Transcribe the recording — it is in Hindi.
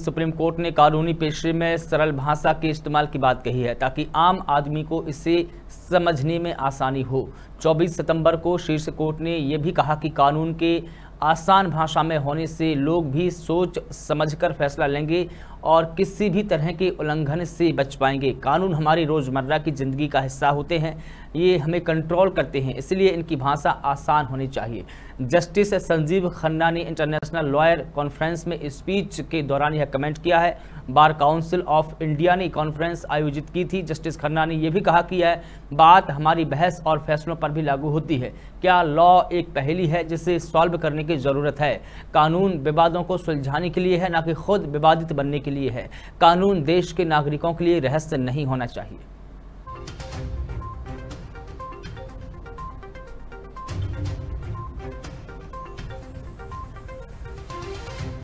सुप्रीम कोर्ट ने कानूनी पेशे में सरल भाषा के इस्तेमाल की बात कही है ताकि आम आदमी को इसे समझने में आसानी हो 24 सितंबर को शीर्ष कोर्ट ने यह भी कहा कि कानून के आसान भाषा में होने से लोग भी सोच समझकर फैसला लेंगे और किसी भी तरह के उल्लंघन से बच पाएंगे कानून हमारी रोज़मर्रा की ज़िंदगी का हिस्सा होते हैं ये हमें कंट्रोल करते हैं इसलिए इनकी भाषा आसान होनी चाहिए जस्टिस संजीव खन्ना ने इंटरनेशनल लॉयर कॉन्फ्रेंस में स्पीच के दौरान यह कमेंट किया है बार काउंसिल ऑफ इंडिया ने कॉन्फ्रेंस आयोजित की थी जस्टिस खन्ना ने यह भी कहा कि यह बात हमारी बहस और फैसलों पर भी लागू होती है क्या लॉ एक पहली है जिसे सॉल्व करने की ज़रूरत है कानून विवादों को सुलझाने के लिए है ना कि खुद विवादित बनने के लिए है कानून देश के नागरिकों के लिए रहस्य नहीं होना चाहिए